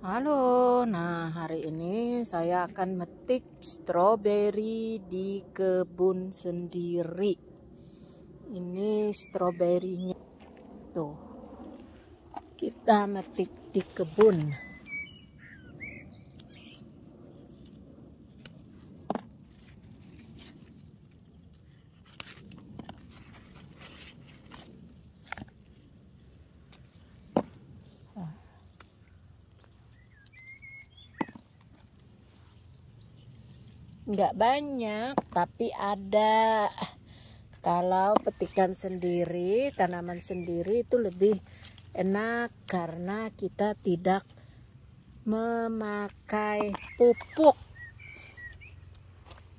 Halo, nah hari ini saya akan metik stroberi di kebun sendiri. Ini stroberinya. Tuh. Kita metik di kebun. nggak banyak tapi ada kalau petikan sendiri tanaman sendiri itu lebih enak karena kita tidak memakai pupuk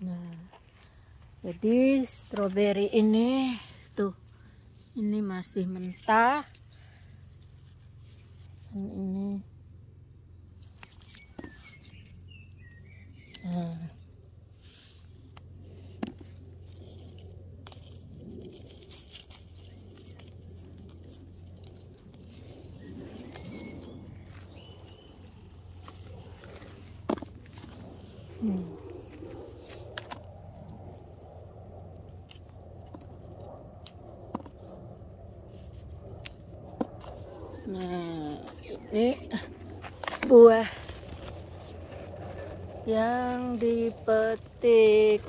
nah jadi stroberi ini tuh ini masih mentah dan ini Nah, ini buah yang dipetik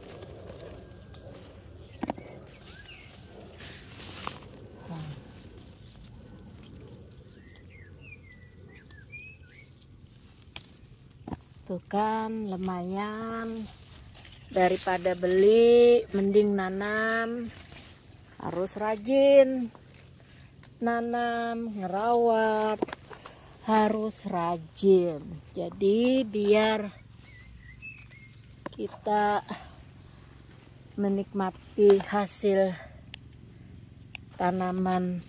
tuh kan lumayan daripada beli mending nanam harus rajin nanam ngerawat harus rajin jadi biar kita menikmati hasil tanaman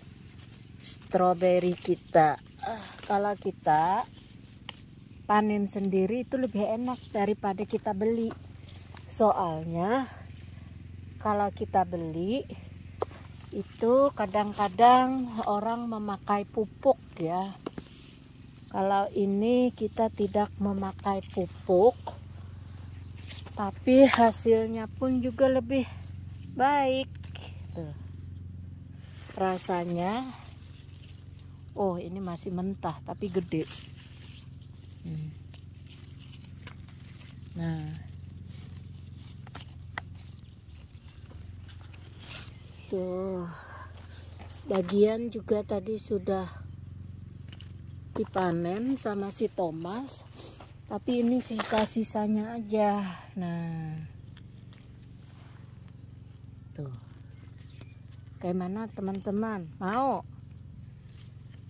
stroberi kita ah, kalau kita panen sendiri itu lebih enak daripada kita beli. Soalnya kalau kita beli itu kadang-kadang orang memakai pupuk ya. Kalau ini kita tidak memakai pupuk tapi hasilnya pun juga lebih baik. Tuh. Rasanya oh ini masih mentah tapi gede. Hmm. nah tuh sebagian juga tadi sudah dipanen sama si Thomas tapi ini sisa-sisanya aja nah tuh kayak mana teman-teman mau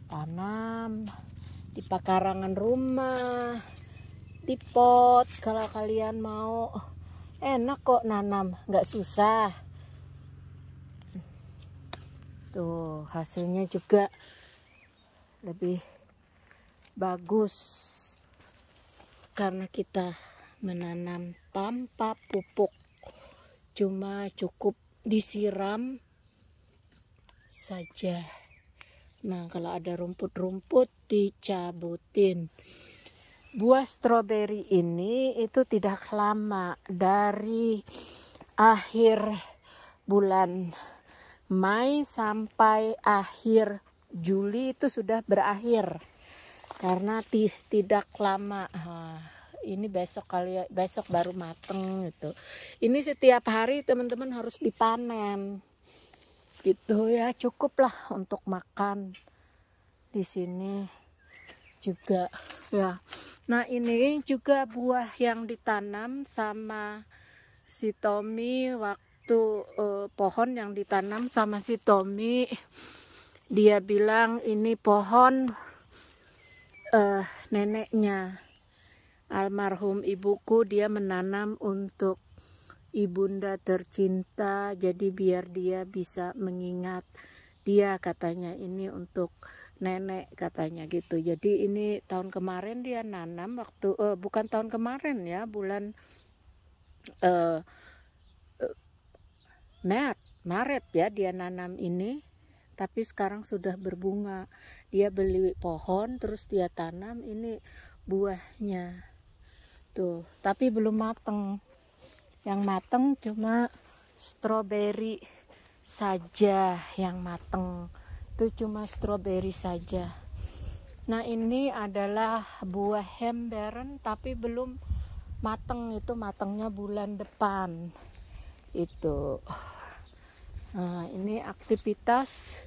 tanam di pekarangan rumah di pot kalau kalian mau enak kok nanam nggak susah tuh hasilnya juga lebih bagus karena kita menanam tanpa pupuk cuma cukup disiram saja nah kalau ada rumput-rumput dicabutin. Buah stroberi ini itu tidak lama dari akhir bulan Mei sampai akhir Juli itu sudah berakhir karena tidak lama ah, ini besok kali ya, besok baru mateng gitu. Ini setiap hari teman-teman harus dipanen. Gitu ya, cukuplah untuk makan di sini juga ya nah ini juga buah yang ditanam sama si Tommy waktu eh, pohon yang ditanam sama si Tommy dia bilang ini pohon eh, neneknya almarhum ibuku dia menanam untuk ibunda tercinta jadi biar dia bisa mengingat dia katanya ini untuk nenek katanya gitu. Jadi ini tahun kemarin dia nanam waktu uh, bukan tahun kemarin ya, bulan uh, uh, Maret, Maret ya dia nanam ini. Tapi sekarang sudah berbunga. Dia beli pohon terus dia tanam ini buahnya. Tuh, tapi belum mateng. Yang mateng cuma stroberi saja yang mateng itu cuma stroberi saja nah ini adalah buah hemberen tapi belum mateng itu matengnya bulan depan itu nah ini aktivitas